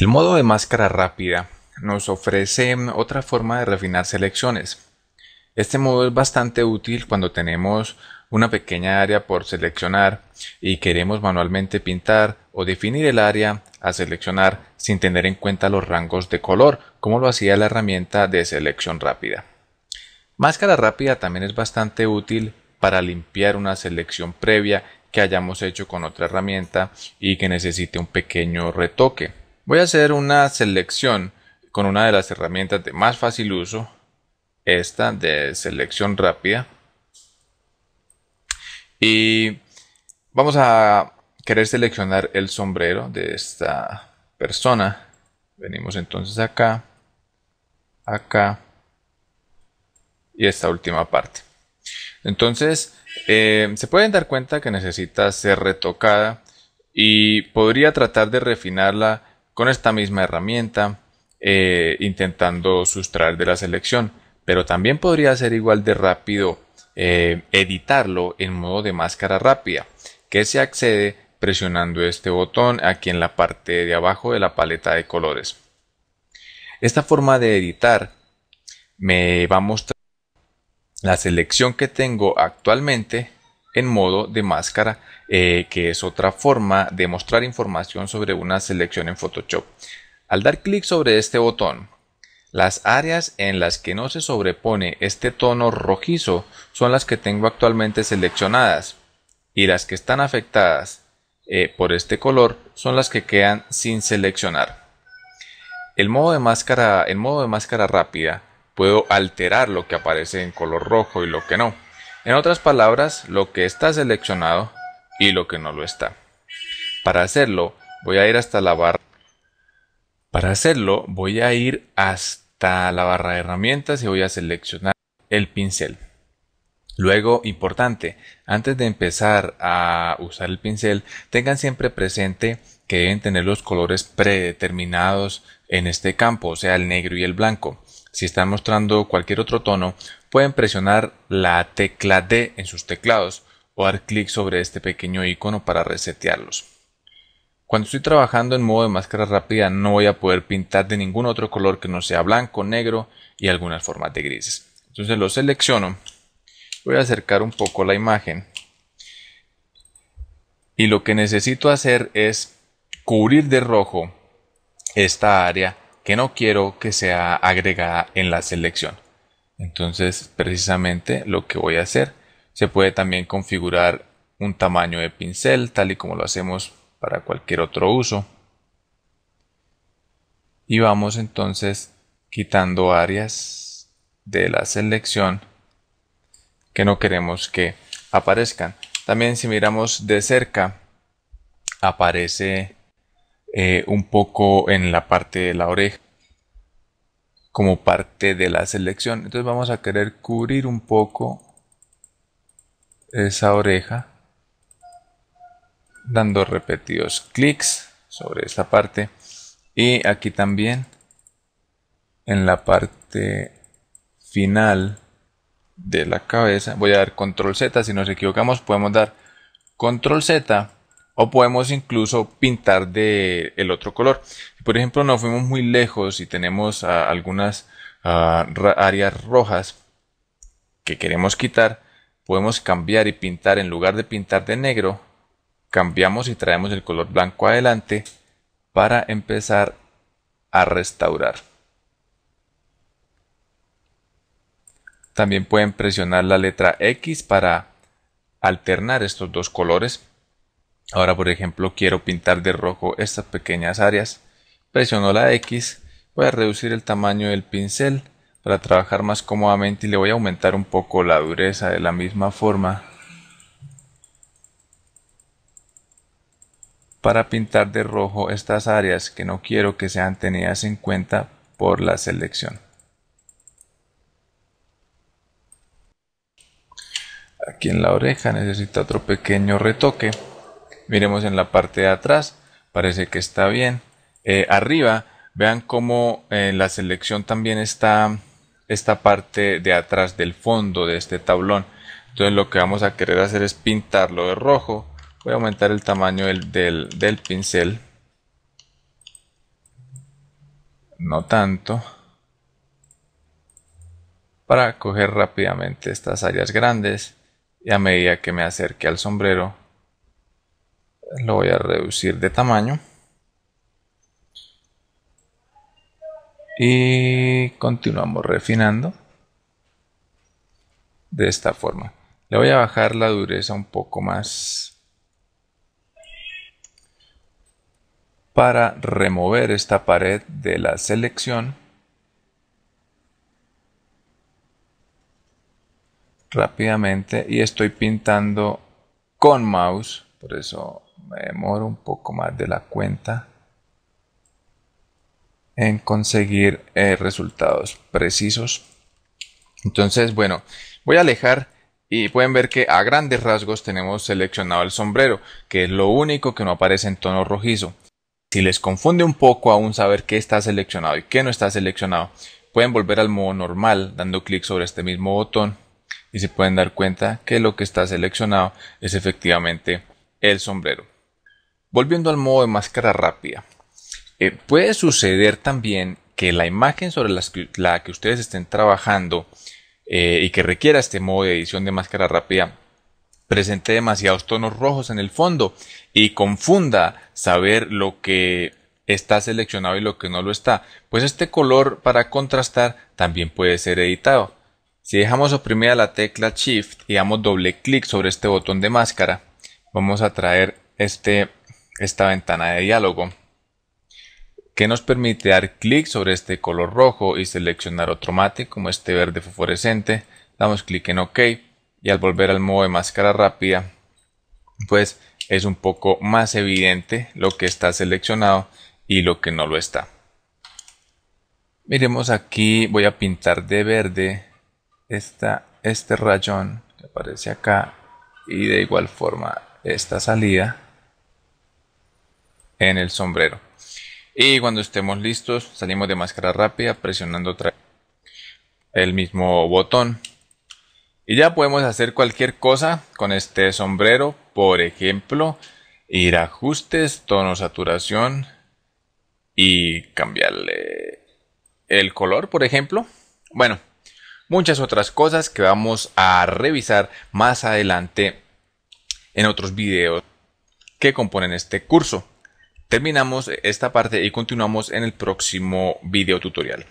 El modo de máscara rápida nos ofrece mm, otra forma de refinar selecciones. Este modo es bastante útil cuando tenemos una pequeña área por seleccionar y queremos manualmente pintar o definir el área a seleccionar sin tener en cuenta los rangos de color, como lo hacía la herramienta de selección rápida. Máscara rápida también es bastante útil para limpiar una selección previa que hayamos hecho con otra herramienta y que necesite un pequeño retoque. Voy a hacer una selección con una de las herramientas de más fácil uso, esta de selección rápida. Y vamos a querer seleccionar el sombrero de esta persona. Venimos entonces acá, acá y esta última parte. Entonces, eh, se pueden dar cuenta que necesita ser retocada y podría tratar de refinarla con esta misma herramienta, eh, intentando sustraer de la selección. Pero también podría ser igual de rápido eh, editarlo en modo de máscara rápida, que se accede presionando este botón aquí en la parte de abajo de la paleta de colores. Esta forma de editar me va a mostrar la selección que tengo actualmente en modo de máscara, eh, que es otra forma de mostrar información sobre una selección en Photoshop. Al dar clic sobre este botón, las áreas en las que no se sobrepone este tono rojizo son las que tengo actualmente seleccionadas y las que están afectadas eh, por este color son las que quedan sin seleccionar. El modo de máscara, en modo de máscara rápida puedo alterar lo que aparece en color rojo y lo que no. En otras palabras, lo que está seleccionado y lo que no lo está. Para hacerlo, voy a ir hasta la barra. Para hacerlo, voy a ir hasta la barra de herramientas y voy a seleccionar el pincel. Luego, importante, antes de empezar a usar el pincel, tengan siempre presente que deben tener los colores predeterminados en este campo, o sea, el negro y el blanco. Si están mostrando cualquier otro tono, pueden presionar la tecla D en sus teclados o dar clic sobre este pequeño icono para resetearlos. Cuando estoy trabajando en modo de máscara rápida no voy a poder pintar de ningún otro color que no sea blanco, negro y algunas formas de grises. Entonces lo selecciono, voy a acercar un poco la imagen y lo que necesito hacer es cubrir de rojo esta área no quiero que sea agregada en la selección. Entonces, precisamente lo que voy a hacer, se puede también configurar un tamaño de pincel, tal y como lo hacemos para cualquier otro uso. Y vamos entonces quitando áreas de la selección que no queremos que aparezcan. También si miramos de cerca, aparece eh, un poco en la parte de la oreja como parte de la selección. Entonces vamos a querer cubrir un poco esa oreja dando repetidos clics sobre esta parte y aquí también en la parte final de la cabeza voy a dar control z si nos equivocamos podemos dar control z o podemos incluso pintar de el otro color. por ejemplo nos fuimos muy lejos y tenemos ah, algunas ah, áreas rojas que queremos quitar, podemos cambiar y pintar en lugar de pintar de negro, cambiamos y traemos el color blanco adelante para empezar a restaurar. También pueden presionar la letra X para alternar estos dos colores. Ahora, por ejemplo, quiero pintar de rojo estas pequeñas áreas. Presiono la X, voy a reducir el tamaño del pincel para trabajar más cómodamente y le voy a aumentar un poco la dureza de la misma forma. Para pintar de rojo estas áreas que no quiero que sean tenidas en cuenta por la selección. Aquí en la oreja necesita otro pequeño retoque. Miremos en la parte de atrás, parece que está bien. Eh, arriba, vean cómo en eh, la selección también está esta parte de atrás del fondo de este tablón. Entonces lo que vamos a querer hacer es pintarlo de rojo. Voy a aumentar el tamaño del, del pincel. No tanto. Para coger rápidamente estas áreas grandes. Y a medida que me acerque al sombrero lo voy a reducir de tamaño y continuamos refinando de esta forma le voy a bajar la dureza un poco más para remover esta pared de la selección rápidamente y estoy pintando con mouse por eso me demoro un poco más de la cuenta en conseguir eh, resultados precisos. Entonces, bueno, voy a alejar y pueden ver que a grandes rasgos tenemos seleccionado el sombrero, que es lo único que no aparece en tono rojizo. Si les confunde un poco aún saber qué está seleccionado y qué no está seleccionado, pueden volver al modo normal dando clic sobre este mismo botón y se pueden dar cuenta que lo que está seleccionado es efectivamente el sombrero. Volviendo al modo de máscara rápida. Eh, puede suceder también que la imagen sobre la que ustedes estén trabajando eh, y que requiera este modo de edición de máscara rápida presente demasiados tonos rojos en el fondo y confunda saber lo que está seleccionado y lo que no lo está, pues este color para contrastar también puede ser editado. Si dejamos oprimida la tecla Shift y damos doble clic sobre este botón de máscara, vamos a traer este esta ventana de diálogo que nos permite dar clic sobre este color rojo y seleccionar otro mate como este verde fosforescente. Damos clic en OK y al volver al modo de máscara rápida pues es un poco más evidente lo que está seleccionado y lo que no lo está. Miremos aquí, voy a pintar de verde esta, este rayón que aparece acá y de igual forma esta salida en el sombrero. Y cuando estemos listos, salimos de máscara rápida presionando otra el mismo botón. Y ya podemos hacer cualquier cosa con este sombrero, por ejemplo, ir a ajustes, tono, saturación y cambiarle el color, por ejemplo. Bueno, muchas otras cosas que vamos a revisar más adelante en otros videos que componen este curso. Terminamos esta parte y continuamos en el próximo video tutorial.